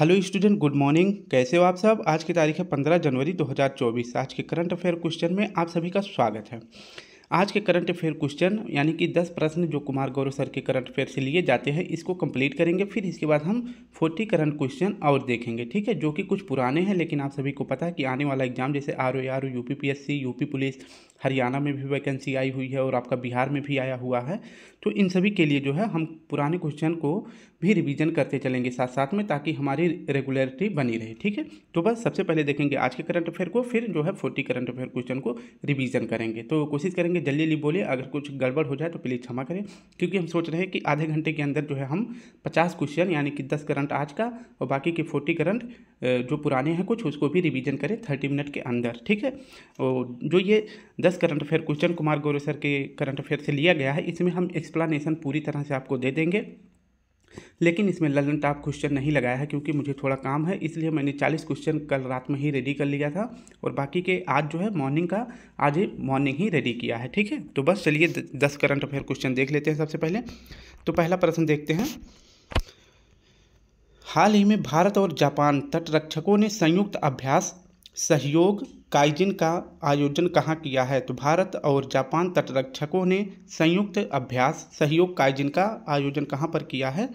hello student good morning कैसे हो आप सब आज की तारीख है 15 जनवरी 2024 आज के करंट अफेयर क्वेश्चन में आप सभी का स्वागत है आज के करंट अफेयर क्वेश्चन यानी कि दस प्रश्न जो कुमार गौरव सर के करंट अफेयर से लिए जाते हैं इसको कंप्लीट करेंगे फिर इसके बाद हम फोर्टी करंट क्वेश्चन और देखेंगे ठीक है जो कि कुछ पुराने हैं लेकिन आप सभी को पता है कि आने वाला एग्जाम जैसे R O R U P P S C U P police Haryana में भी वैकेंसी आई हुई है और आपका बिहार में भी आया हुआ है तो इन सभी के लिए जो है हम पुराने क्वेश्चन को भी रिविज़न करते चलेंगे साथ साथ में ताकि हमारी रेगुलरिटी बनी रहे ठीक है तो बस सबसे पहले देखेंगे आज के करंट अफेयर को फिर जो है फोर्टी करंट अफेयर क्वेश्चन को रिविजन करेंगे तो कोशिश करेंगे करेंगे जल्दी जल्दी बोलिए अगर कुछ गड़बड़ हो जाए तो प्लीज़ क्षमा करें क्योंकि हम सोच रहे हैं कि आधे घंटे के अंदर जो है हम पचास क्वेश्चन यानी कि दस करंट आज का और बाकी के फोर्टी करंट जो पुराने हैं कुछ उसको भी रिविजन करें थर्टी मिनट के अंदर ठीक है और जो ये दस करंट अफेयर क्वेश्चन कुमार गौरे सर के करंट अफेयर से लिया गया है इसमें हम एक्सप्लानेशन पूरी तरह से आपको दे देंगे लेकिन इसमें ललन टाप क्वेश्चन नहीं लगाया है क्योंकि मुझे थोड़ा काम है इसलिए मैंने 40 क्वेश्चन कल रात में ही रेडी कर लिया था और बाकी के आज जो है मॉर्निंग का आज ही मॉर्निंग ही रेडी किया है ठीक है तो बस चलिए दस करंट अफेयर क्वेश्चन देख लेते हैं सबसे पहले तो पहला प्रश्न देखते हैं हाल ही में भारत और जापान तटरक्षकों ने संयुक्त अभ्यास सहयोग काइजिन का आयोजन कहाँ किया है तो भारत और जापान तटरक्षकों ने संयुक्त अभ्यास सहयोग काइजिन का आयोजन कहाँ पर किया है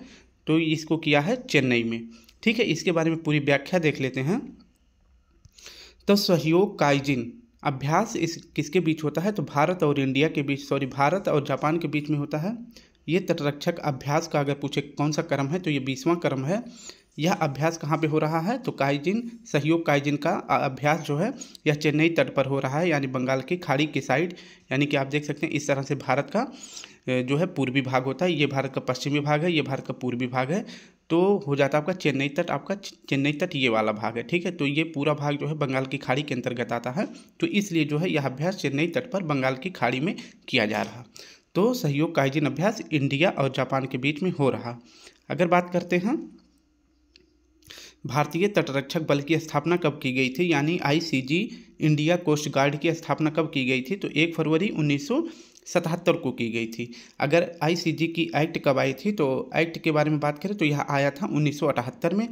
तो इसको किया है चेन्नई में ठीक है इसके बारे में पूरी व्याख्या देख लेते हैं तो सहयोग काइजिन अभ्यास इस किसके बीच होता है तो भारत और इंडिया के बीच सॉरी भारत और जापान के बीच में होता है ये तटरक्षक अभ्यास का अगर पूछे कौन सा क्रम है तो ये बीसवां क्रम है यह अभ्यास कहाँ पे हो रहा है तो काइजिन सहयोग काइजिन का अभ्यास जो है यह चेन्नई तट पर हो रहा है यानी बंगाल की खाड़ी की साइड यानी कि आप देख सकते हैं इस तरह से भारत का जो है पूर्वी भाग होता है ये भारत का पश्चिमी भाग है ये भारत का पूर्वी भाग है तो हो जाता है आपका चेन्नई तट आपका चेन्नई तट ये वाला भाग है ठीक है तो ये पूरा भाग जो है बंगाल की खाड़ी के अंतर्गत आता है तो इसलिए जो है यह अभ्यास चेन्नई तट पर बंगाल की खाड़ी में किया जा रहा तो सहयोग काइजिन अभ्यास इंडिया और जापान के बीच में हो रहा अगर बात करते हैं भारतीय तटरक्षक बल की स्थापना कब की गई थी यानी आईसीजी इंडिया कोस्ट गार्ड की स्थापना कब की गई थी तो एक फरवरी उन्नीस सतहत्तर को की गई थी अगर आईसीजी की एक्ट कब आई थी तो एक्ट के बारे में बात करें तो यह आया था उन्नीस में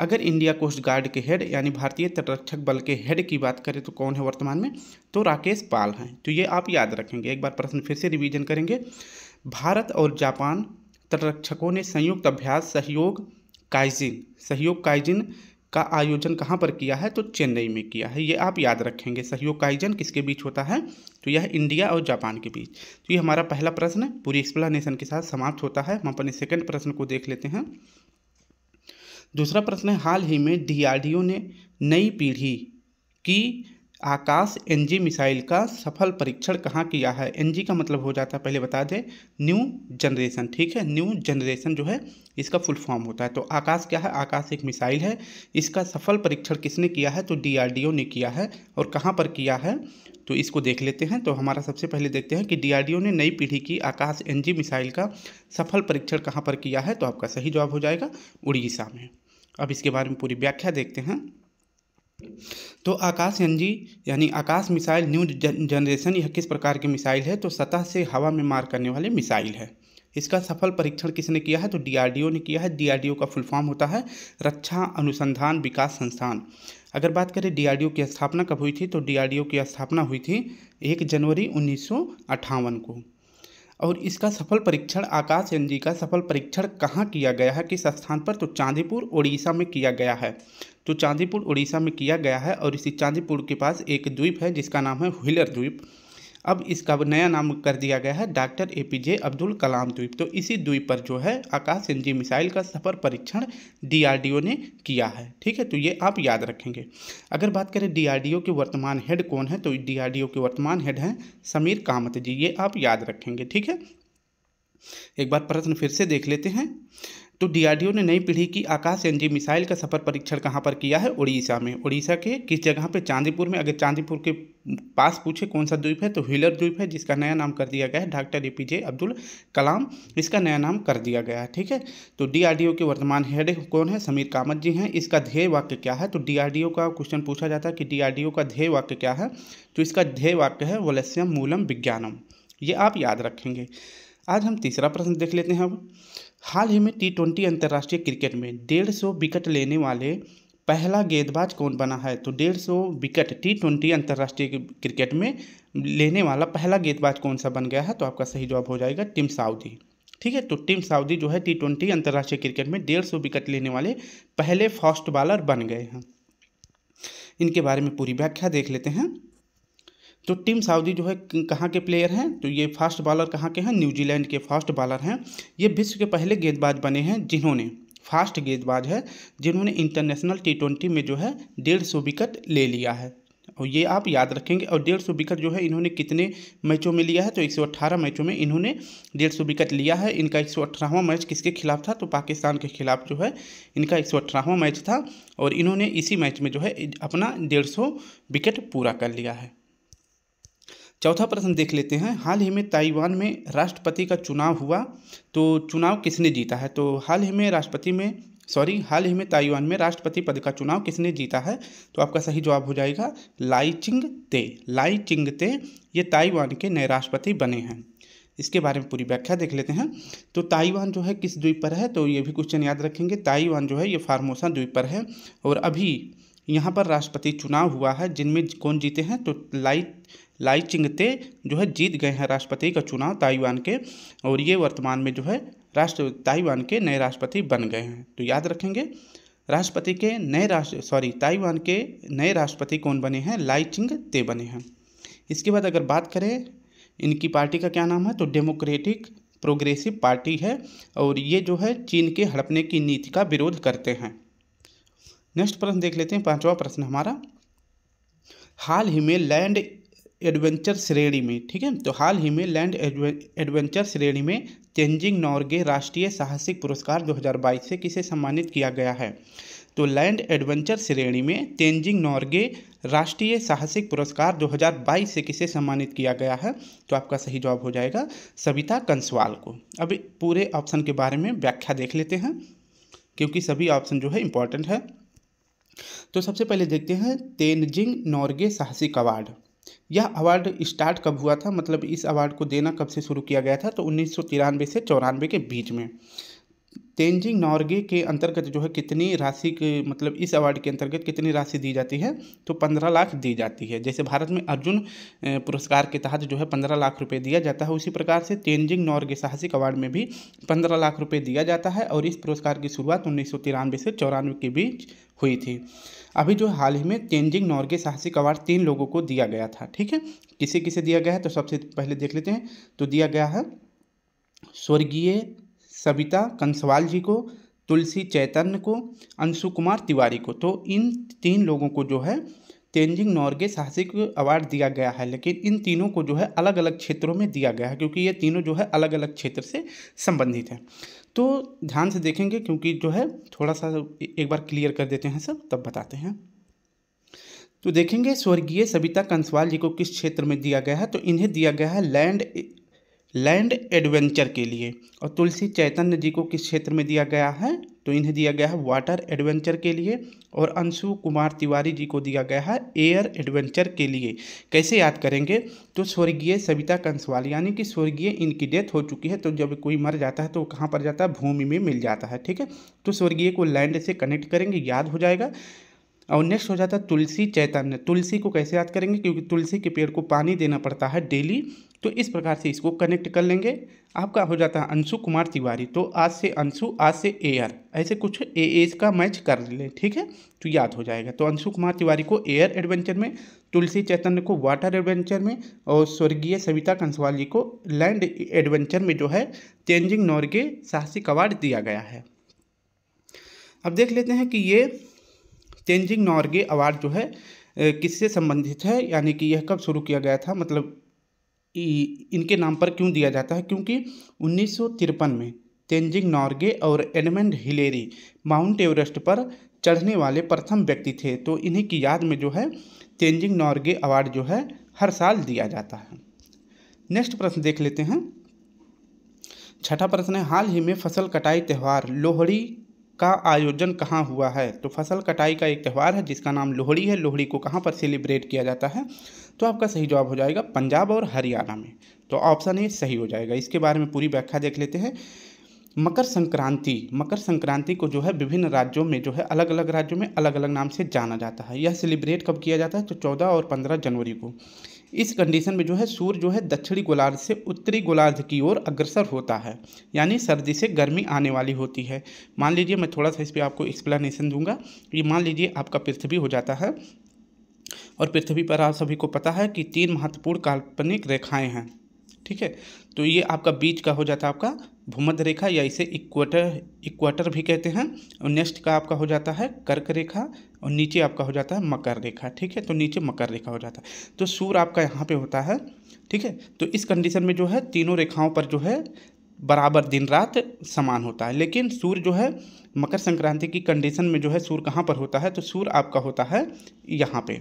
अगर इंडिया कोस्ट गार्ड के हेड यानी भारतीय तटरक्षक बल के हेड की बात करें तो कौन है वर्तमान में तो राकेश पाल हैं तो ये आप याद रखेंगे एक बार प्रश्न फिर से रिवीजन करेंगे भारत और जापान तटरक्षकों ने संयुक्त अभ्यास सहयोग काइजिन सहयोग काइजिन का आयोजन कहाँ पर किया है तो चेन्नई में किया है ये आप याद रखेंगे सहयोग का आयोजन किसके बीच होता है तो यह इंडिया और जापान के बीच तो ये हमारा पहला प्रश्न पूरी एक्सप्लानेशन के साथ समाप्त होता है हम अपने सेकंड प्रश्न को देख लेते हैं दूसरा प्रश्न है हाल ही में डीआरडीओ ने नई पीढ़ी की आकाश एनजी मिसाइल का सफल परीक्षण कहाँ किया है एनजी का मतलब हो जाता है पहले बता दें न्यू जनरेशन ठीक है न्यू जनरेशन जो है इसका फुल फॉर्म होता है तो आकाश क्या है आकाश एक मिसाइल है इसका सफल परीक्षण किसने किया है तो डीआरडीओ ने किया है और कहाँ पर किया है तो इसको देख लेते हैं तो हमारा सबसे पहले देखते हैं कि डी ने नई पीढ़ी की आकाश एन मिसाइल का सफल परीक्षण कहाँ पर किया है तो आपका सही जवाब हो जाएगा उड़ीसा में अब इसके बारे में पूरी व्याख्या देखते हैं तो आकाश जी यानी आकाश मिसाइल न्यू जनरेशन यह किस प्रकार की मिसाइल है तो सतह से हवा में मार करने वाले मिसाइल है इसका सफल परीक्षण किसने किया है तो डीआरडीओ ने किया है डीआरडीओ का फुल फॉर्म होता है रक्षा अनुसंधान विकास संस्थान अगर बात करें डीआरडीओ की स्थापना कब हुई थी तो डीआरडीओ की स्थापना हुई थी एक जनवरी उन्नीस को और इसका सफल परीक्षण आकाश जी का सफल परीक्षण कहाँ किया गया है किस स्थान पर तो चांदीपुर उड़ीसा में किया गया है जो चांदीपुर उड़ीसा में किया गया है और इसी चांदीपुर के पास एक द्वीप है जिसका नाम है व्हीलर द्वीप अब इसका नया नाम कर दिया गया है doctor A P J Abdul Kalam द्वीप तो इसी द्वीप पर जो है आकाश एन जी मिसाइल का सफर परीक्षण डीआरडीओ ने किया है ठीक है तो ये आप याद रखेंगे अगर बात करें डीआरडीओ के वर्तमान हेड कौन है तो डीआरडीओ के वर्तमान हेड हैं समीर कामत जी ये आप याद रखेंगे ठीक है एक बार प्रश्न फिर से देख लेते हैं तो डीआरडीओ ने नई पीढ़ी की आकाश एनजी मिसाइल का सफर परीक्षण कहाँ पर किया है उड़ीसा में उड़ीसा के किस जगह पर चांदीपुर में अगर चांदीपुर के पास पूछे कौन सा द्वीप है तो हीलर द्वीप है जिसका नया नाम कर दिया गया है doctor A P J Abdul Kalam इसका नया नाम कर दिया गया है ठीक है तो डीआरडीओ के वर्तमान हेड कौन है समीर कामत जी हैं इसका ध्येय वाक्य क्या है तो डीआरडीओ का क्वेश्चन पूछा जाता है कि डीआरडीओ का ध्येय वाक्य क्या है तो इसका ध्येय वाक्य है वलस्यम मूलम विज्ञानम ये आप याद रखेंगे आज हम तीसरा प्रश्न देख लेते हैं अब हाल ही में टी ट्वेंटी अंतर्राष्ट्रीय क्रिकेट में डेढ़ सौ विकेट लेने वाले पहला गेंदबाज कौन बना है तो डेढ़ सौ विकेट टी ट्वेंटी अंतर्राष्ट्रीय क्रिकेट में लेने वाला पहला गेंदबाज कौन सा बन गया है तो आपका सही जवाब हो जाएगा टिम साउदी ठीक है तो टीम साउदी जो है टी ट्वेंटी अंतर्राष्ट्रीय क्रिकेट में डेढ़ सौ विकेट लेने वाले पहले फास्ट बॉलर बन गए हैं इनके बारे में पूरी व्याख्या देख लेते हैं तो टीम साउदी जो है कहाँ के प्लेयर हैं तो ये फास्ट बॉलर कहाँ के हैं न्यूजीलैंड के फास्ट बॉलर हैं ये विश्व के पहले गेंदबाज बने हैं जिन्होंने फास्ट गेंदबाज है जिन्होंने इंटरनेशनल टी ट्वेंटी में जो है डेढ़ सौ विकेट ले लिया है और ये आप याद रखेंगे और डेढ़ सौ विकेट जो है इन्होंने कितने मैचों में लिया है तो एक सौ अट्ठारह मैचों में इन्होंने डेढ़ सौ विकेट लिया है इनका एक सौ अठारहवा मैच किसके खिलाफ था तो पाकिस्तान के खिलाफ जो है इनका एक सौ अठारहवां मैच था और इन्होंने इसी मैच में जो है अपना डेढ़ सौ विकेट पूरा कर लिया है चौथा प्रश्न देख लेते हैं हाल ही में ताइवान में राष्ट्रपति का चुनाव हुआ तो चुनाव किसने जीता है तो हाल ही में राष्ट्रपति में सॉरी हाल ही में ताइवान में राष्ट्रपति पद का चुनाव किसने जीता है तो आपका सही जवाब हो जाएगा लाई चिंग ते लाई चिंग ते ये ताइवान के नए राष्ट्रपति बने हैं इसके बारे में पूरी व्याख्या देख लेते हैं तो ताइवान जो है किस द्वीप पर है तो ये भी क्वेश्चन याद रखेंगे ताइवान जो है ये फार्मोसा द्वीप पर है और अभी यहाँ पर राष्ट्रपति चुनाव हुआ है जिनमें कौन जीते हैं तो लाई लाई चिंगते जो है जीत गए हैं राष्ट्रपति का चुनाव ताइवान के और ये वर्तमान में जो है राष्ट्र ताइवान के नए राष्ट्रपति बन गए हैं तो याद रखेंगे राष्ट्रपति के नए राष्ट्र सॉरी ताइवान के नए राष्ट्रपति कौन बने हैं लाई चिंग ते बने हैं इसके बाद अगर बात करें इनकी पार्टी का क्या नाम है तो डेमोक्रेटिक प्रोग्रेसिव पार्टी है और ये जो है चीन के हड़पने की नीति का विरोध करते हैं नेक्स्ट प्रश्न देख लेते हैं पांचवा प्रश्न हमारा हाल ही में लैंड एडवेंचर श्रेणी में ठीक है तो हाल ही में लैंड एडवेंचर श्रेणी में तेंजिंग नॉर्गे राष्ट्रीय साहसिक पुरस्कार 2022 से किसे सम्मानित किया गया है तो लैंड एडवेंचर श्रेणी में तेंजिंग नॉर्गे राष्ट्रीय साहसिक पुरस्कार 2022 से किसे सम्मानित किया गया है तो आपका सही जवाब हो जाएगा सविता कंसवाल को अब पूरे ऑप्शन के बारे में व्याख्या देख लेते हैं क्योंकि सभी ऑप्शन जो है इंपॉर्टेंट है तो सबसे पहले देखते हैं तेंजिंग नॉर्गे साहसिक अवार्ड यह अवार्ड स्टार्ट कब हुआ था मतलब इस अवार्ड को देना कब से शुरू किया गया था तो उन्नीस से चौरानवे के बीच में तेंजिंग नॉर्गे के अंतर्गत जो है कितनी राशि के मतलब इस अवार्ड के अंतर्गत कितनी राशि दी जाती है तो पंद्रह लाख दी जाती है जैसे भारत में अर्जुन पुरस्कार के तहत जो है पंद्रह लाख रुपए दिया जाता है उसी प्रकार से तेंजिंग नॉर्गे साहसिक अवार्ड में भी पंद्रह लाख रुपये दिया जाता है और इस पुरस्कार की शुरुआत उन्नीस से चौरानवे के बीच हुई थी अभी जो हाल ही में तेंजिंग नॉर्गे साहसिक अवार्ड तीन लोगों को दिया गया था ठीक है किसे किसे दिया गया है तो सबसे पहले देख लेते हैं तो दिया गया है स्वर्गीय सविता कंसवाल जी को तुलसी चैतन्य को अंशु कुमार तिवारी को तो इन तीन लोगों को जो है तेंजिंग नॉर्गे साहसिक अवार्ड दिया गया है लेकिन इन तीनों को जो है अलग अलग क्षेत्रों में दिया गया है क्योंकि ये तीनों जो है अलग अलग क्षेत्र से संबंधित हैं तो ध्यान से देखेंगे क्योंकि जो है थोड़ा सा एक बार क्लियर कर देते हैं सब तब बताते हैं तो देखेंगे स्वर्गीय सविता कंसवाल जी को किस क्षेत्र में दिया गया है तो इन्हें दिया गया है लैंड लैंड एडवेंचर के लिए और तुलसी चैतन्य जी को किस क्षेत्र में दिया गया है तो इन्हें दिया गया है वाटर एडवेंचर के लिए और अंशु कुमार तिवारी जी को दिया गया है एयर एडवेंचर के लिए कैसे याद करेंगे तो स्वर्गीय सविता कंसवाल यानी कि स्वर्गीय इनकी डेथ हो चुकी है तो जब कोई मर जाता है तो कहाँ पर जाता है भूमि में मिल जाता है ठीक है तो स्वर्गीय को लैंड से कनेक्ट करेंगे याद हो जाएगा और नेक्स्ट हो जाता है तुलसी चैतन्य तुलसी को कैसे याद करेंगे क्योंकि तुलसी के पेड़ को पानी देना पड़ता है डेली तो इस प्रकार से इसको कनेक्ट कर लेंगे आपका हो जाता है अंशु कुमार तिवारी तो आज से अंशु आज से एयर ऐसे कुछ ए एज का मैच कर लें ठीक है तो याद हो जाएगा तो अंशु कुमार तिवारी को एयर एडवेंचर में तुलसी चैतन्य को वाटर एडवेंचर में और स्वर्गीय सविता कंसवाल जी को लैंड एडवेंचर में जो है तेंजिंग नॉर्गे साहसिक अवार्ड दिया गया है अब देख लेते हैं कि ये तेंजिंग नॉर्गे अवार्ड जो है किससे संबंधित है यानी कि यह कब शुरू किया गया था मतलब इनके नाम पर क्यों दिया जाता है क्योंकि उन्नीस में तेंजिंग नॉर्गे और एडमंड हिलेरी माउंट एवरेस्ट पर चढ़ने वाले प्रथम व्यक्ति थे तो इन्हीं की याद में जो है तेंजिंग नॉर्गे अवार्ड जो है हर साल दिया जाता है नेक्स्ट प्रश्न देख लेते हैं छठा प्रश्न है हाल ही में फसल कटाई त्यौहार लोहड़ी का आयोजन कहाँ हुआ है तो फसल कटाई का एक त्यौहार है जिसका नाम लोहड़ी है लोहड़ी को कहाँ पर सेलिब्रेट किया जाता है तो आपका सही जवाब हो जाएगा पंजाब और हरियाणा में तो ऑप्शन ए सही हो जाएगा इसके बारे में पूरी व्याख्या देख लेते हैं मकर संक्रांति मकर संक्रांति को जो है विभिन्न राज्यों में जो है अलग अलग राज्यों में अलग अलग नाम से जाना जाता है यह सेलिब्रेट कब किया जाता है तो चौदह और पंद्रह जनवरी को इस कंडीशन में जो है सूर्य जो है दक्षिणी गोलार्ध से उत्तरी गोलार्ध की ओर अग्रसर होता है यानी सर्दी से गर्मी आने वाली होती है मान लीजिए मैं थोड़ा सा इस पर आपको एक्सप्लेनेशन दूंगा ये मान लीजिए आपका पृथ्वी हो जाता है और पृथ्वी पर आप सभी को पता है कि तीन महत्वपूर्ण काल्पनिक रेखाएँ हैं ठीक है तो ये आपका बीच का हो जाता है आपका भूमध्य रेखा या इसे इक्वेटर इक्वेटर भी कहते हैं और नेक्स्ट का आपका हो जाता है कर्क रेखा और नीचे आपका हो जाता है मकर रेखा ठीक है तो नीचे मकर रेखा हो जाता है तो सूर्य आपका यहाँ पे होता है ठीक है तो इस कंडीशन में जो है तीनों रेखाओं पर जो है बराबर दिन रात समान होता है लेकिन सूर्य जो है मकर संक्रांति की कंडीशन में जो है सूर्य कहाँ पर होता है तो सूर्य आपका होता है यहाँ पर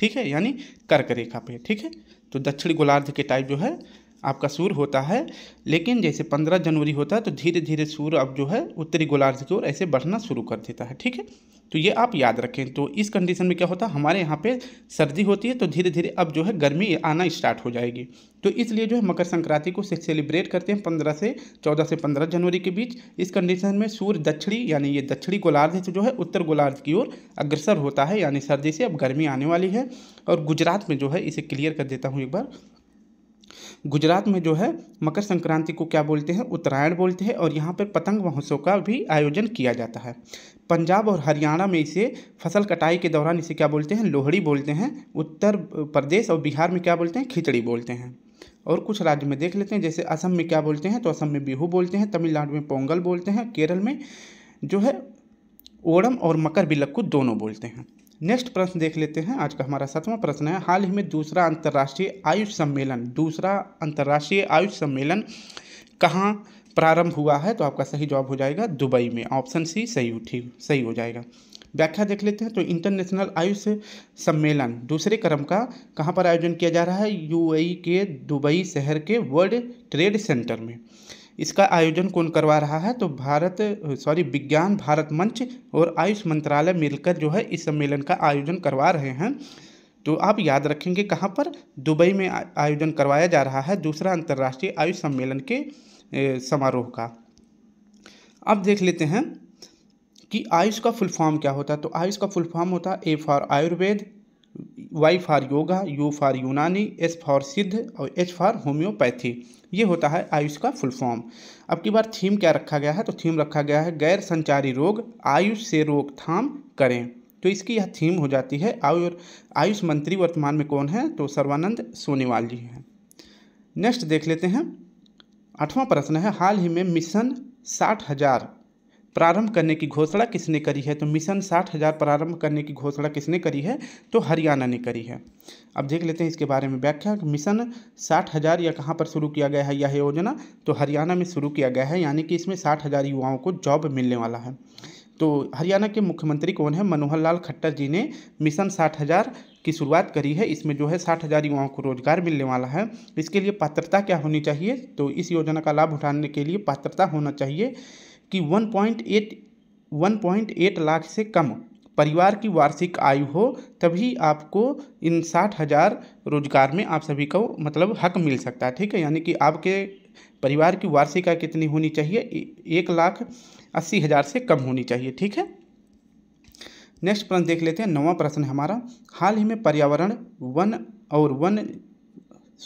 ठीक है यानी कर्क रेखा पर ठीक है तो दक्षिण गोलार्ध के टाइप जो है आपका सूर्य होता है लेकिन जैसे पंद्रह जनवरी होता है तो धीरे धीरे सूर्य अब जो है उत्तरी गोलार्ध की ओर ऐसे बढ़ना शुरू कर देता है ठीक है तो ये आप याद रखें तो इस कंडीशन में क्या होता है हमारे यहाँ पे सर्दी होती है तो धीरे धीरे अब जो है गर्मी आना स्टार्ट हो जाएगी तो इसलिए जो है मकर संक्रांति को सेलिब्रेट करते हैं पंद्रह से चौदह से पंद्रह जनवरी के बीच इस कंडीशन में सूर्य दक्षिणी यानी ये दक्षिणी गोलार्ध से जो है उत्तर गोलार्ध की ओर अग्रसर होता है यानी सर्दी से अब गर्मी आने वाली है और गुजरात में जो है इसे क्लियर कर देता हूँ एक बार गुजरात में जो है मकर संक्रांति को क्या बोलते हैं उत्तरायण बोलते हैं और यहाँ पर पतंग महोत्सव का भी आयोजन किया जाता है पंजाब और हरियाणा में इसे फसल कटाई के दौरान इसे क्या बोलते हैं लोहड़ी बोलते हैं उत्तर प्रदेश और बिहार में क्या बोलते हैं खिचड़ी बोलते हैं और कुछ राज्य में देख लेते हैं जैसे असम में क्या बोलते हैं तो असम में बिहू बोलते हैं तमिलनाडु में पोंगल बोलते हैं केरल में जो है ओणम और मकर बिलक्कू दोनों बोलते हैं नेक्स्ट प्रश्न देख लेते हैं आज का हमारा सातवां प्रश्न है हाल ही में दूसरा अंतर्राष्ट्रीय आयुष सम्मेलन दूसरा अंतर्राष्ट्रीय आयुष सम्मेलन कहाँ प्रारंभ हुआ है तो आपका सही जवाब हो जाएगा दुबई में ऑप्शन सी सही उठी सही हो जाएगा व्याख्या देख लेते हैं तो इंटरनेशनल आयुष सम्मेलन दूसरे क्रम का कहाँ पर आयोजन किया जा रहा है यूएई के दुबई शहर के वर्ल्ड ट्रेड सेंटर में इसका आयोजन कौन करवा रहा है तो भारत सॉरी विज्ञान भारत मंच और आयुष मंत्रालय मिलकर जो है इस सम्मेलन का आयोजन करवा रहे हैं तो आप याद रखेंगे कहाँ पर दुबई में आयोजन करवाया जा रहा है दूसरा अंतर्राष्ट्रीय आयुष सम्मेलन के समारोह का अब देख लेते हैं कि आयुष का फुल फॉर्म क्या होता है तो आयुष का फुल फॉर्म होता है A for Ayurveda Y for yoga U for Unani S for Siddha और एच फॉर होम्योपैथी ये होता है आयुष का फुल फॉर्म अब की बार थीम क्या रखा गया है तो थीम रखा गया है गैर संचारी रोग आयुष से रोकथाम करें तो इसकी यह थीम हो जाती है और आयुष मंत्री वर्तमान में कौन है तो सर्वानंद सोनीवाल जी हैं नेक्स्ट देख लेते हैं आठवां प्रश्न है हाल ही में मिशन साठ हजार प्रारंभ करने की घोषणा किसने करी है तो मिशन साठ हज़ार प्रारंभ करने की घोषणा किसने करी है तो हरियाणा ने करी है अब देख लेते हैं इसके बारे में व्याख्या मिशन साठ हज़ार या कहाँ पर शुरू किया गया है यह योजना तो हरियाणा में शुरू किया गया है यानी कि इसमें साठ हज़ार युवाओं को जॉब मिलने वाला है तो हरियाणा के मुख्यमंत्री कौन है मनोहर लाल खट्टर जी ने मिशन साठ हज़ार की शुरुआत करी है इसमें जो है साठ हज़ार युवाओं को रोजगार मिलने वाला है इसके लिए पात्रता क्या होनी चाहिए तो इस योजना का लाभ उठाने के लिए पात्रता होना चाहिए कि 1.8 1.8 लाख से कम परिवार की वार्षिक आयु हो तभी आपको इन साठ हज़ार रोजगार में आप सभी को मतलब हक मिल सकता है ठीक है यानी कि आपके परिवार की वार्षिक आय कितनी होनी चाहिए एक लाख अस्सी हज़ार से कम होनी चाहिए ठीक है नेक्स्ट प्रश्न देख लेते हैं नवा प्रश्न हमारा हाल ही में पर्यावरण वन और वन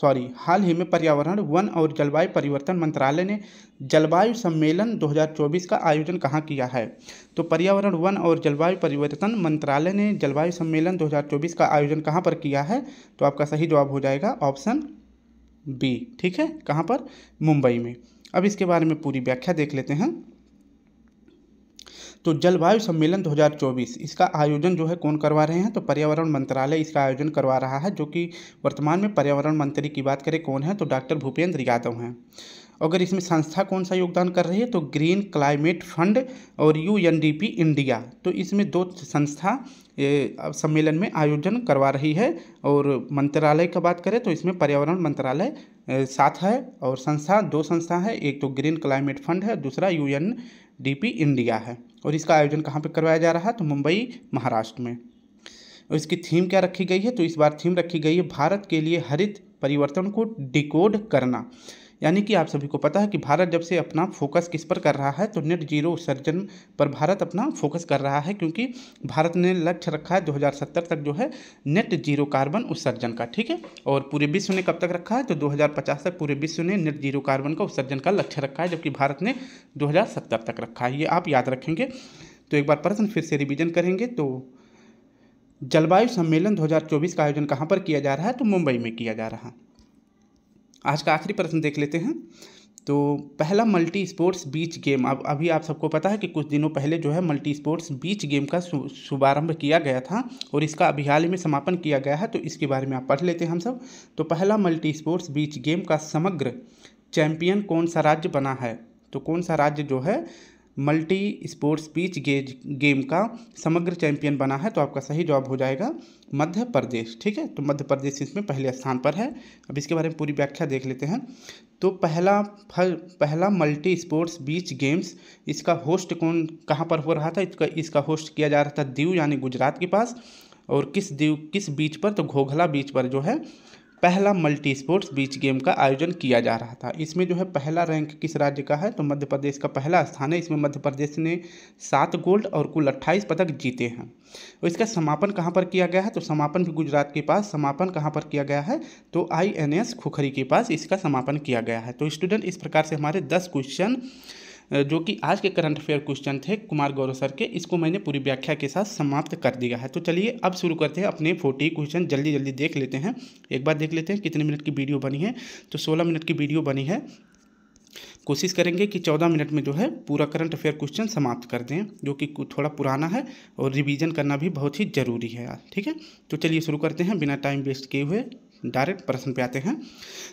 सॉरी हाल ही में पर्यावरण वन और जलवायु परिवर्तन मंत्रालय ने जलवायु सम्मेलन 2024 का आयोजन कहाँ किया है तो पर्यावरण वन और जलवायु परिवर्तन मंत्रालय ने जलवायु सम्मेलन 2024 का आयोजन कहाँ पर किया है तो आपका सही जवाब हो जाएगा ऑप्शन बी ठीक है कहाँ पर मुंबई में अब इसके बारे में पूरी व्याख्या देख लेते हैं तो जलवायु सम्मेलन 2024 इसका आयोजन जो है कौन करवा रहे हैं तो पर्यावरण मंत्रालय इसका आयोजन करवा रहा है जो कि वर्तमान में पर्यावरण मंत्री की बात करें कौन है तो डॉक्टर भूपेंद्र यादव हैं अगर इसमें संस्था कौन सा योगदान कर रही है तो ग्रीन क्लाइमेट फंड और यू इंडिया तो इसमें दो संस्था सम्मेलन में आयोजन करवा रही है और मंत्रालय का बात करें तो इसमें पर्यावरण मंत्रालय साथ है और संस्था दो संस्था है एक तो ग्रीन क्लाइमेट फंड है दूसरा यू इंडिया है और इसका आयोजन कहाँ पर करवाया जा रहा है तो मुंबई महाराष्ट्र में और इसकी थीम क्या रखी गई है तो इस बार थीम रखी गई है भारत के लिए हरित परिवर्तन को डिकोड करना यानी कि आप सभी को पता है कि भारत जब से अपना फोकस किस पर कर रहा है तो नेट जीरो उत्सर्जन पर भारत अपना फोकस कर रहा है क्योंकि भारत ने लक्ष्य रखा है 2070 तक जो है नेट जीरो कार्बन उत्सर्जन का ठीक है और पूरे विश्व ने कब तक रखा है तो 2050 तक पूरे विश्व ने नेट जीरो कार्बन का उत्सर्जन का लक्ष्य रखा है जबकि भारत ने दो तक रखा है ये आप याद रखेंगे तो एक बार प्रश्न फिर से रिविजन करेंगे तो जलवायु सम्मेलन 2024 का आयोजन कहाँ पर किया जा रहा है तो मुंबई में किया जा रहा है आज का आखिरी प्रश्न देख लेते हैं तो पहला मल्टी स्पोर्ट्स बीच गेम अब अभी आप सबको पता है कि कुछ दिनों पहले जो है मल्टी स्पोर्ट्स बीच गेम का शुभारंभ किया गया था और इसका अभी हाल ही में समापन किया गया है तो इसके बारे में आप पढ़ लेते हैं हम सब तो पहला मल्टी स्पोर्ट्स बीच गेम का समग्र चैंपियन कौन सा राज्य बना है तो कौन सा राज्य जो है मल्टी स्पोर्ट्स बीच गेज गेम का समग्र चैंपियन बना है तो आपका सही जवाब हो जाएगा मध्य प्रदेश ठीक है तो मध्य प्रदेश इसमें पहले स्थान पर है अब इसके बारे में पूरी व्याख्या देख लेते हैं तो पहला फल पहला मल्टी स्पोर्ट्स बीच गेम्स इसका होस्ट कौन कहाँ पर हो रहा था इसका इसका होस्ट किया जा रहा था दीव यानी गुजरात के पास और किस दीव किस बीच पर तो घोघला बीच पर जो है पहला मल्टी स्पोर्ट्स बीच गेम का आयोजन किया जा रहा था इसमें जो है पहला रैंक किस राज्य का है तो मध्य प्रदेश का पहला स्थान है इसमें मध्य प्रदेश ने सात गोल्ड और कुल अट्ठाईस पदक जीते हैं और इसका समापन कहाँ पर किया गया है तो समापन भी गुजरात के पास समापन कहाँ पर किया गया है तो आई एन एस खुखरी के पास इसका समापन किया गया है तो स्टूडेंट इस प्रकार से हमारे दस क्वेश्चन जो कि आज के करंट अफेयर क्वेश्चन थे कुमार गौरव सर के इसको मैंने पूरी व्याख्या के साथ समाप्त कर दिया है तो चलिए अब शुरू करते हैं अपने फोर्टी क्वेश्चन जल्दी जल्दी देख लेते हैं एक बार देख लेते हैं कितने मिनट की वीडियो बनी है तो सोलह मिनट की वीडियो बनी है कोशिश करेंगे कि चौदह मिनट में जो है पूरा करंट अफेयर क्वेश्चन समाप्त कर दें जो कि थोड़ा पुराना है और रिवीजन करना भी बहुत ही ज़रूरी है ठीक है तो चलिए शुरू करते हैं बिना टाइम वेस्ट किए हुए डायरेक्ट प्रश्न पे आते हैं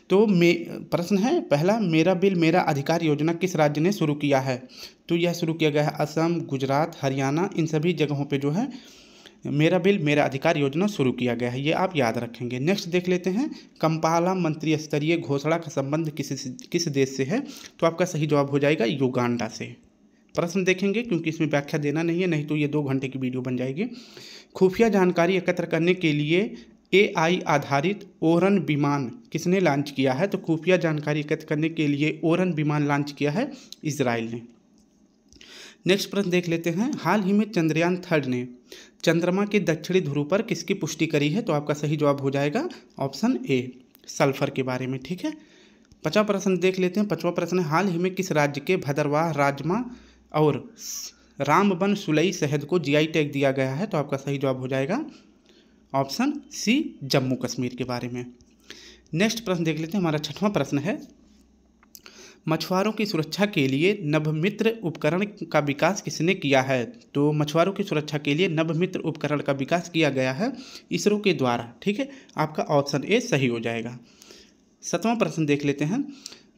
तो मे प्रश्न है पहला मेरा बिल मेरा अधिकार योजना किस राज्य ने शुरू किया है तो यह शुरू किया गया है असम गुजरात हरियाणा इन सभी जगहों पे जो है मेरा बिल मेरा अधिकार योजना शुरू किया गया है ये आप याद रखेंगे नेक्स्ट देख लेते हैं कंपाला मंत्री स्तरीय घोषणा का संबंध किस किस देश से है तो आपका सही जवाब हो जाएगा युगांडा से प्रश्न देखेंगे क्योंकि इसमें व्याख्या देना नहीं है नहीं तो ये दो घंटे की वीडियो बन जाएगी खुफिया जानकारी एकत्र करने के लिए एआई आधारित ओरन विमान किसने लॉन्च किया है तो खुफिया जानकारी एकत्र करने के लिए ओरन विमान लॉन्च किया है इसराइल ने नेक्स्ट प्रश्न देख लेते हैं हाल ही में चंद्रयान थर्ड ने चंद्रमा के दक्षिणी ध्रुव पर किसकी पुष्टि करी है तो आपका सही जवाब हो जाएगा ऑप्शन ए सल्फर के बारे में ठीक है पचवा प्रश्न देख लेते हैं पचवा प्रश्न हाल ही में किस राज्य के भद्रवाह राजमा और रामबन सुलई शहद को जीआई टैग दिया गया है तो आपका सही जवाब हो जाएगा ऑप्शन सी जम्मू कश्मीर के बारे में नेक्स्ट प्रश्न देख लेते हैं हमारा छठवां प्रश्न है मछुआरों की सुरक्षा के लिए नवमित्र उपकरण का विकास किसने किया है तो मछुआरों की सुरक्षा के लिए नवमित्र उपकरण का विकास किया गया है इसरो के द्वारा ठीक है आपका ऑप्शन ए सही हो जाएगा सतवां प्रश्न देख लेते हैं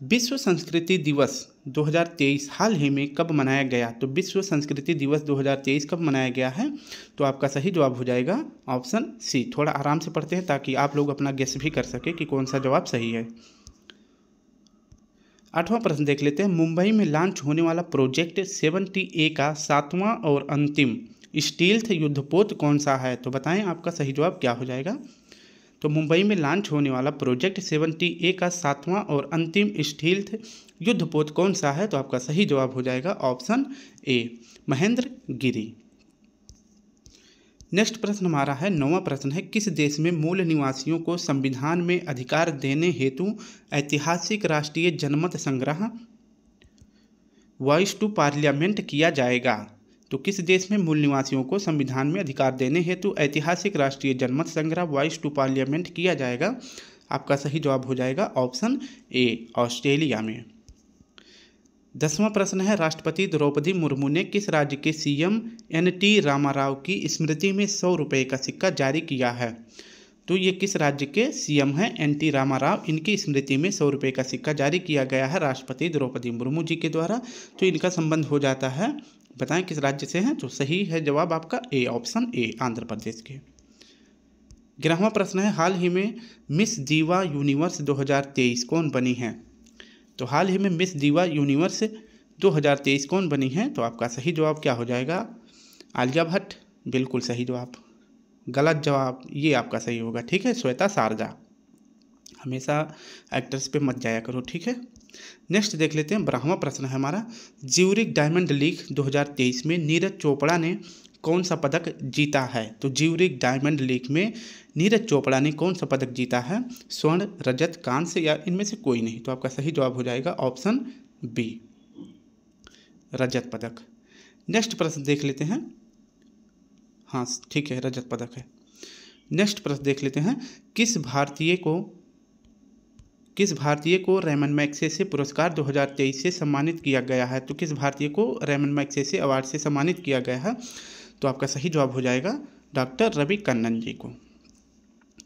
विश्व संस्कृति दिवस 2023 हाल ही में कब मनाया गया तो विश्व संस्कृति दिवस 2023 कब मनाया गया है तो आपका सही जवाब हो जाएगा ऑप्शन सी थोड़ा आराम से पढ़ते हैं ताकि आप लोग अपना गेस भी कर सकें कि कौन सा जवाब सही है आठवां प्रश्न देख लेते हैं मुंबई में लॉन्च होने वाला प्रोजेक्ट सेवेंटी ए का सातवां और अंतिम स्टील्थ युद्धपोत कौन सा है तो बताएं आपका सही जवाब क्या हो जाएगा तो मुंबई में लॉन्च होने वाला प्रोजेक्ट सेवेंटी ए का सातवां और अंतिम स्टील युद्धपोत कौन सा है तो आपका सही जवाब हो जाएगा option A Mahendra Giri next प्रश्न हमारा है नौवा प्रश्न है किस देश में मूल निवासियों को संविधान में अधिकार देने हेतु ऐतिहासिक राष्ट्रीय जनमत संग्रह वॉइस टू पार्लियामेंट किया जाएगा तो किस देश में मूल निवासियों को संविधान में अधिकार देने हेतु ऐतिहासिक राष्ट्रीय जनमत संग्रह वॉइस टू पार्लियामेंट किया जाएगा आपका सही जवाब हो जाएगा ऑप्शन ए ऑस्ट्रेलिया में दसवां प्रश्न है राष्ट्रपति द्रौपदी मुर्मू ने किस राज्य के सीएम एन टी रामाराव की स्मृति में सौ रुपये का सिक्का जारी किया है तो ये किस राज्य के सीएम हैं एन टी रामाराव इनकी स्मृति में सौ रुपये का सिक्का जारी किया गया है राष्ट्रपति द्रौपदी मुर्मू जी के द्वारा तो इनका संबंध हो जाता है बताएं किस राज्य से हैं तो सही है जवाब आपका ए ऑप्शन ए आंध्र प्रदेश के ग्यारहवा प्रश्न है हाल ही में मिस दीवा यूनिवर्स 2023 कौन बनी है तो हाल ही में मिस दीवा यूनिवर्स 2023 कौन बनी है तो आपका सही जवाब क्या हो जाएगा आलिया भट्ट बिल्कुल सही जवाब गलत जवाब ये आपका सही होगा ठीक है श्वेता शारजा हमेशा एक्ट्रेस पे मत जाया करो ठीक है नेक्स्ट देख लेते हैं ब्राह्मा प्रश्न है हमारा ज्यूरिक डायमंड लीग 2023 में नीरज चोपड़ा ने कौन सा पदक जीता है तो ज्यूरिक डायमंड लीग में नीरज चोपड़ा ने कौन सा पदक जीता है स्वर्ण रजत कांस्य या इनमें से कोई नहीं तो आपका सही जवाब हो जाएगा ऑप्शन बी रजत पदक नेक्स्ट प्रश्न देख लेते हैं हाँ ठीक है रजत पदक है नेक्स्ट प्रश्न देख लेते हैं किस भारतीय को किस भारतीय को रेमन मैक्से से पुरस्कार 2023 से सम्मानित किया गया है तो किस भारतीय को रेमन मैक्से से अवार्ड से सम्मानित किया गया है तो आपका सही जवाब हो जाएगा डॉक्टर रवि कन्नन जी को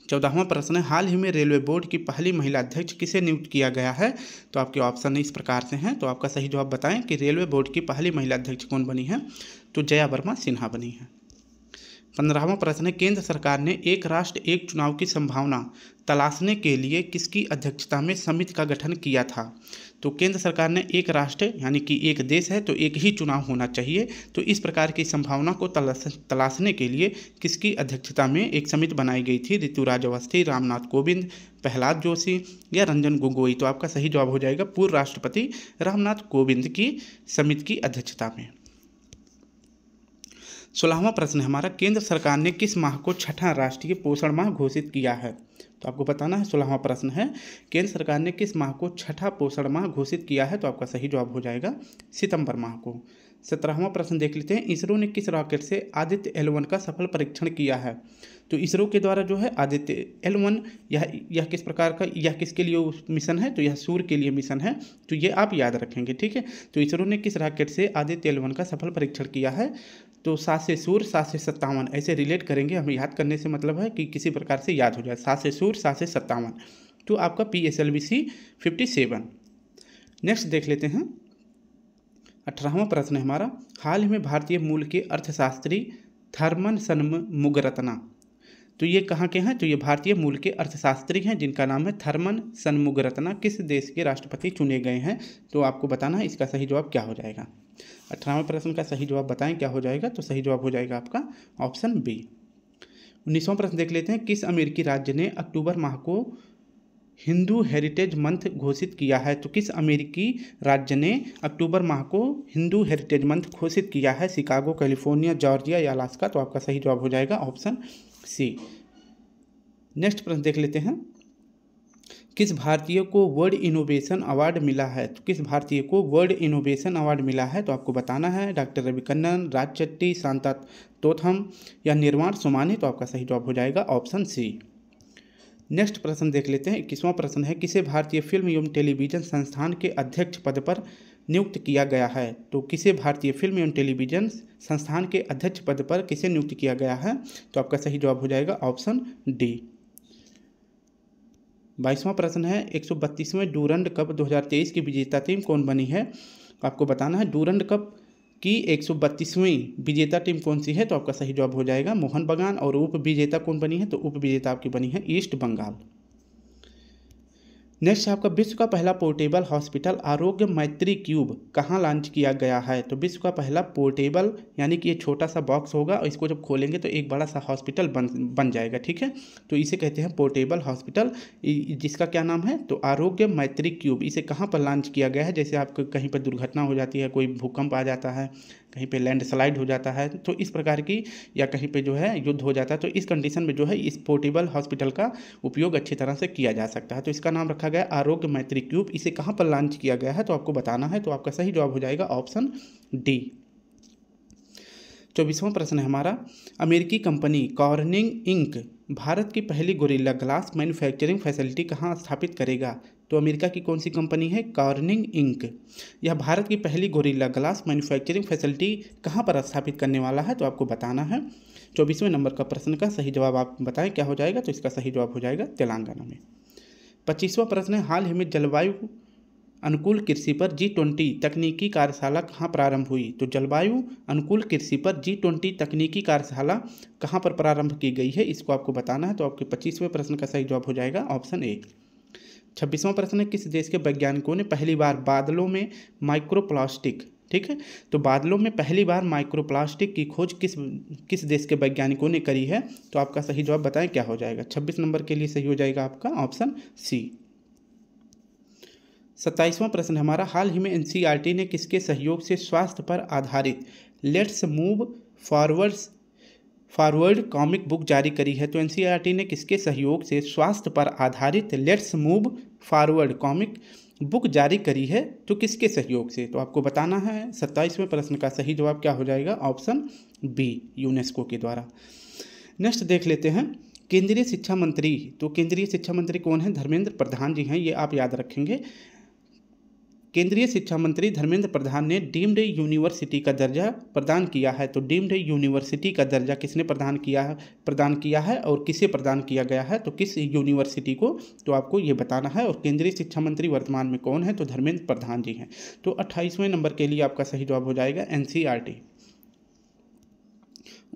चौदहवा प्रश्न है हाल ही में रेलवे बोर्ड की पहली महिला अध्यक्ष किसे नियुक्त किया गया है तो आपके ऑप्शन इस प्रकार से हैं तो आपका सही जवाब बताएं कि रेलवे बोर्ड की पहली महिला अध्यक्ष कौन बनी है तो जया वर्मा सिन्हा बनी है पंद्रहवा प्रश्न केंद्र सरकार ने एक राष्ट्र एक चुनाव की संभावना तलाशने के लिए किसकी अध्यक्षता में समिति का गठन किया था तो केंद्र सरकार ने एक राष्ट्र यानी कि एक देश है तो एक ही चुनाव होना चाहिए तो इस प्रकार की संभावना को तलाश तलाशने के लिए किसकी अध्यक्षता में एक समिति बनाई गई थी ऋतुराज अवस्थी रामनाथ कोविंद प्रहलाद जोशी या रंजन गोगोई तो आपका सही जवाब हो जाएगा पूर्व राष्ट्रपति रामनाथ कोविंद की समिति की अध्यक्षता में सोलहवां प्रश्न है हमारा केंद्र सरकार ने किस माह को छठा राष्ट्रीय पोषण माह घोषित किया है तो आपको बताना है सोलहवां प्रश्न है केंद्र सरकार ने किस माह को छठा पोषण माह घोषित किया है तो आपका सही जवाब हो जाएगा सितंबर माह को सत्रहवा प्रश्न देख लेते हैं इसरो ने किस रॉकेट से आदित्य एल का सफल परीक्षण किया है तो इसरो के द्वारा जो है आदित्य एल वन यह यह किस प्रकार का यह किसके लिए मिशन है तो यह सूर्य के लिए मिशन है तो ये आप याद रखेंगे ठीक है तो इसरो ने किस रॉकेट से आदित्य एल का सफल परीक्षण किया है तो सात से सूर सात से सत्तावन ऐसे रिलेट करेंगे हमें याद करने से मतलब है कि किसी प्रकार से याद हो जाए सात से सूर सात से सत्तावन तो आपका P S L B C fifty seven next देख लेते हैं अठारहवा प्रश्न है हमारा हाल ही में भारतीय मूल के अर्थशास्त्री थर्मन सन्म मुगरत्ना तो ये कहाँ के हैं तो ये भारतीय मूल के अर्थशास्त्री हैं जिनका नाम है थर्मन सन्मुगरत्ना किस देश के राष्ट्रपति चुने गए हैं तो आपको बताना है इसका सही जवाब क्या हो जाएगा अठारहवें प्रश्न का सही जवाब बताएं क्या हो जाएगा तो सही जवाब हो जाएगा आपका ऑप्शन बी उन्नीसवां प्रश्न देख लेते हैं किस अमेरिकी राज्य ने अक्टूबर माह को हिंदू हेरिटेज मंथ घोषित किया है तो किस अमेरिकी राज्य ने अक्टूबर माह को हिंदू हेरिटेज मंथ घोषित किया है शिकागो कैलिफोर्निया जॉर्जिया या अलास्का तो आपका सही जवाब हो जाएगा ऑप्शन सी नेक्स्ट प्रश्न देख लेते हैं किस भारतीय को वर्ल्ड इनोवेशन अवार्ड मिला है तो किस भारतीय को वर्ल्ड इनोवेशन अवार्ड मिला है तो आपको बताना है डॉक्टर रवि कन्नन राज चट्टी शांता तोथम या निर्माण सोमानी तो आपका सही जवाब हो जाएगा ऑप्शन सी नेक्स्ट प्रश्न देख लेते हैं इक्कीसवां प्रश्न है किसे भारतीय फिल्म एवं टेलीविजन संस्थान के अध्यक्ष पद पर नियुक्त किया गया है तो किसे भारतीय फिल्म एवं टेलीविजन संस्थान के अध्यक्ष पद पर किसे नियुक्त किया गया है तो आपका सही जवाब हो जाएगा ऑप्शन डी बाईसवां प्रश्न है एक सौ बत्तीसवें डूरंड कप 2023 की विजेता टीम कौन बनी है तो आपको बताना है डूरंड कप की एक सौ बत्तीसवीं विजेता टीम कौन सी है तो आपका सही जवाब हो जाएगा मोहन बगान और उप विजेता कौन बनी है तो उप विजेता आपकी बनी है ईस्ट बंगाल नेक्स्ट आपका विश्व का पहला पोर्टेबल हॉस्पिटल आरोग्य मैत्री क्यूब कहाँ लॉन्च किया गया है तो विश्व का पहला पोर्टेबल यानी कि ये छोटा सा बॉक्स होगा और इसको जब खोलेंगे तो एक बड़ा सा हॉस्पिटल बन बन जाएगा ठीक है तो इसे कहते हैं पोर्टेबल हॉस्पिटल जिसका क्या नाम है तो आरोग्य मैत्री क्यूब इसे कहाँ पर लॉन्च किया गया है जैसे आपको कहीं पर दुर्घटना हो जाती है कोई भूकंप आ जाता है कहीं पे लैंडस्लाइड हो जाता है तो इस प्रकार की या कहीं पे जो है युद्ध हो जाता है तो इस कंडीशन में जो है इस पोर्टेबल हॉस्पिटल का उपयोग अच्छी तरह से किया जा सकता है तो इसका नाम रखा गया आरोग्य मैत्री क्यूब इसे कहाँ पर लॉन्च किया गया है तो आपको बताना है तो आपका सही जवाब हो जाएगा ऑप्शन डी चौबीसवां प्रश्न है हमारा अमेरिकी कंपनी कॉर्निंग इंक भारत की पहली गोरिल्ला ग्लास मैन्युफैक्चरिंग फैसिलिटी कहाँ स्थापित करेगा तो अमेरिका की कौन सी कंपनी है कार्निंग इंक यह भारत की पहली गोरिल्ला ग्लास मैन्युफैक्चरिंग फैसिलिटी कहाँ पर स्थापित करने वाला है तो आपको बताना है चौबीसवें नंबर का प्रश्न का सही जवाब आप बताएं क्या हो जाएगा तो इसका सही जवाब हो जाएगा तेलंगाना में पच्चीसवां प्रश्न है हाल ही में जलवायु अनुकूल कृषि पर जी ट्वेंटी तकनीकी कार्यशाला कहाँ प्रारंभ हुई तो जलवायु अनुकूल कृषि पर जी ट्वेंटी तकनीकी कार्यशाला कहाँ पर प्रारंभ की गई है इसको आपको बताना है तो आपके पच्चीसवें प्रश्न का सही जवाब हो जाएगा ऑप्शन ए छब्बीसवां प्रश्न है किस देश के वैज्ञानिकों ने पहली बार बादलों में माइक्रोप्लास्टिक ठीक है तो बादलों में पहली बार माइक्रोप्लास्टिक की खोज किस किस देश के वैज्ञानिकों ने करी है तो आपका सही जवाब बताएं क्या हो जाएगा छब्बीस नंबर के लिए सही हो जाएगा आपका ऑप्शन सी सत्ताईसवां प्रश्न हमारा हाल ही में एनसीईआरटी ने किसके सहयोग से स्वास्थ्य पर आधारित let's move forwards forward comic book जारी करी है तो एन e ने किसके सहयोग से स्वास्थ्य पर आधारित let's move forward comic book जारी करी है तो किसके सहयोग से तो आपको बताना है सत्ताईसवें प्रश्न का सही जवाब क्या हो जाएगा ऑप्शन बी यूनेस्को के द्वारा नेक्स्ट देख लेते हैं केंद्रीय शिक्षा मंत्री तो केंद्रीय शिक्षा मंत्री कौन है धर्मेंद्र प्रधान जी हैं ये आप याद रखेंगे केंद्रीय शिक्षा मंत्री धर्मेंद्र प्रधान ने डीम्ड यूनिवर्सिटी का दर्जा प्रदान किया है तो डीम्ड यूनिवर्सिटी का दर्जा किसने प्रदान किया है प्रदान किया है और किसे प्रदान किया गया है तो किस यूनिवर्सिटी को तो आपको ये बताना है और केंद्रीय शिक्षा मंत्री वर्तमान में कौन है तो धर्मेंद्र प्रधान जी हैं तो अट्ठाईसवें नंबर के लिए आपका सही जवाब हो जाएगा एन सी आर टी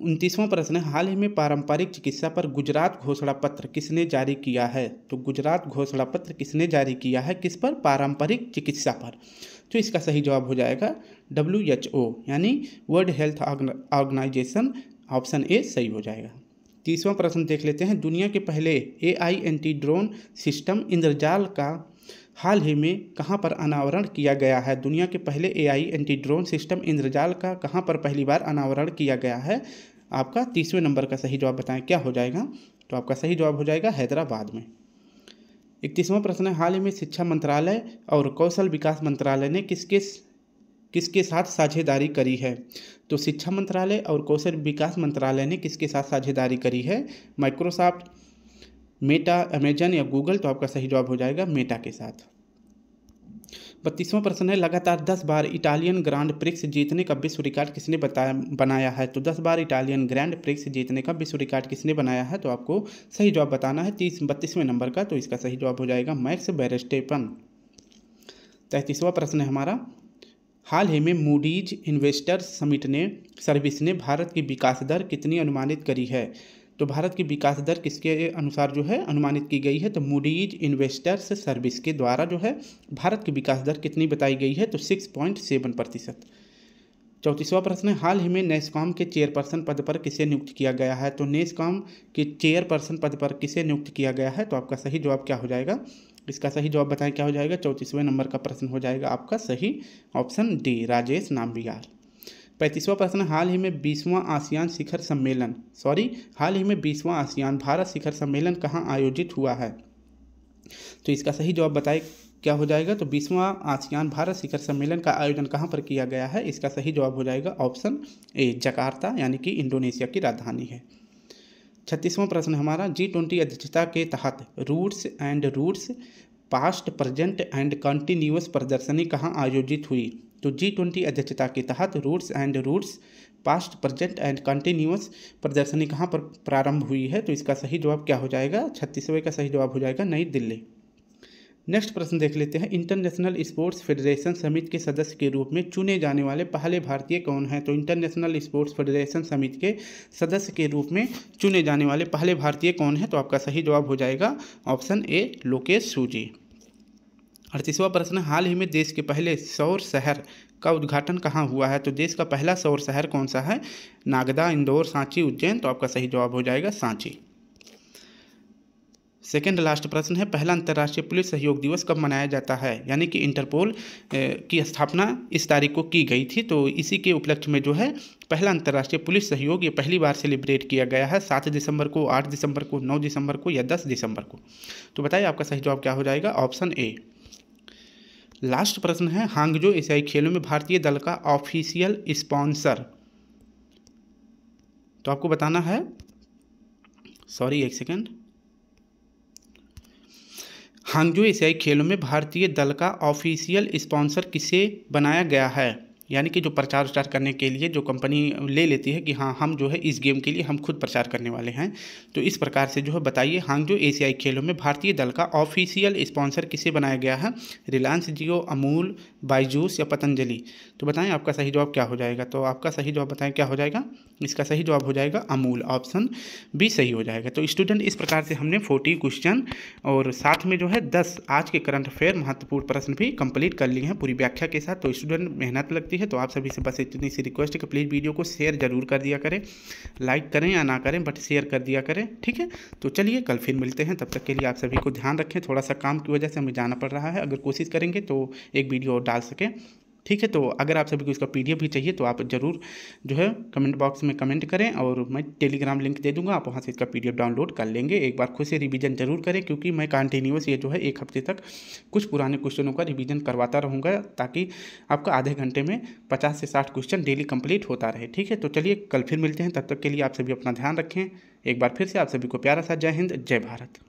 उनतीसवां प्रश्न है हाल ही में पारंपरिक चिकित्सा पर गुजरात घोषणा पत्र किसने जारी किया है तो गुजरात घोषणा पत्र किसने जारी किया है किस पर पारंपरिक चिकित्सा पर तो इसका सही जवाब हो जाएगा डब्ल्यू एच ओ यानी world health organisation option A सही हो जाएगा तीसवां प्रश्न देख लेते हैं दुनिया के पहले A I anti drone system Indrajaal का हाल ही में कहाँ पर अनावरण किया गया है दुनिया के पहले AI anti drone system Indrajaal का कहाँ पर पहली बार अनावरण किया गया है आपका तीसवें नंबर का सही जवाब बताएं क्या हो जाएगा तो आपका सही जवाब हो जाएगा हैदराबाद में इकतीसवां प्रश्न है हाल ही में शिक्षा मंत्रालय और कौशल विकास मंत्रालय ने किसके किसके साथ साझेदारी करी है तो शिक्षा मंत्रालय और कौशल विकास मंत्रालय ने किसके साथ साझेदारी करी है माइक्रोसॉफ्ट मेटा अमेजन या गूगल तो आपका सही जवाब हो जाएगा मेटा के साथ बत्तीसवां प्रश्न है लगातार दस बार इटालियन ग्रांड प्रिक्स जीतने का विश्व रिकॉर्ड किसने बताया बनाया है तो दस बार इटालियन ग्रैंड प्रिक्स जीतने का विश्व रिकॉर्ड किसने बनाया है तो आपको सही जवाब बताना है तीस बत्तीसवें नंबर का तो इसका सही जवाब हो जाएगा मैक्स बैरस्टेपन तैंतीसवां प्रश्न है हमारा हाल ही में मूडीज इन्वेस्टर्स समिट ने सर्विस ने भारत की विकास दर कितनी अनुमानित करी है तो भारत की विकास दर किसके अनुसार जो है अनुमानित की गई है तो मूडीज इन्वेस्टर्स सर्विस के द्वारा जो है भारत की विकास दर कितनी बताई गई है तो सिक्स पॉइंट सेवन प्रतिशत चौंतीसवा प्रश्न हाल ही में नेस्कॉम के चेयरपर्सन पद पर किसे नियुक्त किया गया है तो नेस्कॉम के चेयरपर्सन पद पर किसे नियुक्त किया गया है तो आपका सही जवाब क्या हो जाएगा इसका सही जवाब बताएं क्या हो जाएगा चौंतीसवें नंबर का प्रश्न हो जाएगा आपका सही ऑप्शन डी राजेश नाम्बियार पैंतीसवां प्रश्न हाल ही में बीसवां आसियान शिखर सम्मेलन सॉरी हाल ही में बीसवां आसियान भारत शिखर सम्मेलन कहाँ आयोजित हुआ है तो इसका सही जवाब बताए क्या हो जाएगा तो बीसवां आसियान भारत शिखर सम्मेलन का आयोजन कहाँ पर किया गया है इसका सही जवाब हो जाएगा ऑप्शन ए जकार्ता यानी कि इंडोनेशिया की राजधानी है छत्तीसवां प्रश्न हमारा जी ट्वेंटी अध्यक्षता के तहत roots and roots past present and continuous प्रदर्शनी कहाँ आयोजित हुई तो जी ट्वेंटी अध्यक्षता के तहत roots and roots past present and continuous प्रदर्शनी कहाँ पर प्रारंभ हुई है तो इसका सही जवाब क्या हो जाएगा छत्तीसवें का सही जवाब हो जाएगा नई दिल्ली नेक्स्ट प्रश्न देख लेते हैं इंटरनेशनल स्पोर्ट्स फेडरेशन समिति के सदस्य के रूप में चुने जाने वाले पहले भारतीय कौन हैं तो इंटरनेशनल स्पोर्ट्स फेडरेशन समिति के सदस्य के रूप में चुने जाने वाले पहले भारतीय कौन हैं तो आपका सही जवाब हो जाएगा ऑप्शन ए लोकेश सूजी अड़तीसवां प्रश्न हाल ही में देश के पहले सौर शहर का उद्घाटन कहाँ हुआ है तो देश का पहला सौर शहर कौन सा है नागदा इंदौर सांची उज्जैन तो आपका सही जवाब हो जाएगा सांची सेकेंड लास्ट प्रश्न है पहला अंतर्राष्ट्रीय पुलिस सहयोग दिवस कब मनाया जाता है यानी कि इंटरपोल की स्थापना इस तारीख को की गई थी तो इसी के उपलक्ष्य में जो है पहला अंतर्राष्ट्रीय पुलिस सहयोग ये पहली बार सेलिब्रेट किया गया है सात दिसंबर को आठ दिसंबर को नौ दिसंबर को या दस दिसंबर को तो बताइए आपका सही जवाब क्या हो जाएगा ऑप्शन ए लास्ट प्रश्न है हांगजो एशियाई खेलों में भारतीय दल का ऑफिशियल स्पॉन्सर तो आपको बताना है सॉरी एक सेकेंड हांगजो एशियाई खेलों में भारतीय दल का ऑफिशियल स्पॉन्सर किसे बनाया गया है यानी कि जो प्रचार उचार करने के लिए जो कंपनी ले लेती है कि हाँ हम जो है इस गेम के लिए हम खुद प्रचार करने वाले हैं तो इस प्रकार से जो है बताइए हांगजो एशियाई खेलों में भारतीय दल का ऑफिशियल स्पॉन्सर किसे बनाया गया है रिलायंस जियो अमूल बाइजूस या पतंजलि तो बताएं आपका सही जवाब क्या हो जाएगा तो आपका सही जवाब बताएं क्या हो जाएगा इसका सही जवाब हो जाएगा अमूल ऑप्शन भी सही हो जाएगा तो स्टूडेंट इस प्रकार से हमने फोर्टी क्वेश्चन और साथ में जो है दस आज के करंट अफेयर महत्वपूर्ण प्रश्न भी कंप्लीट कर लिए हैं पूरी व्याख्या के साथ तो स्टूडेंट मेहनत लगती है तो आप सभी से बस इतनी सी रिक्वेस्ट है कि प्लीज़ वीडियो को शेयर जरूर कर दिया करें लाइक करें या ना करें बट शेयर कर दिया करें ठीक है तो चलिए कल फिर मिलते हैं तब तक के लिए आप सभी को ध्यान रखें थोड़ा सा काम की वजह से हमें जाना पड़ रहा है अगर कोशिश करेंगे तो एक वीडियो और डाल सकें ठीक है तो अगर आप सभी को इसका पी भी चाहिए तो आप ज़रूर जो है कमेंट बॉक्स में कमेंट करें और मैं टेलीग्राम लिंक दे दूंगा आप वहाँ से इसका पी डाउनलोड कर लेंगे एक बार खुद से रिवीजन जरूर करें क्योंकि मैं कंटिन्यूस ये जो है एक हफ्ते तक कुछ पुराने क्वेश्चनों का रिविज़न करवाता रहूँगा ताकि आपका आधे घंटे में पचास से साठ क्वेश्चन डेली कंप्लीट होता रहे ठीक है तो चलिए कल फिर मिलते हैं तब तक के लिए आप सभी अपना ध्यान रखें एक बार फिर से आप सभी को प्यारा सा जय हिंद जय भारत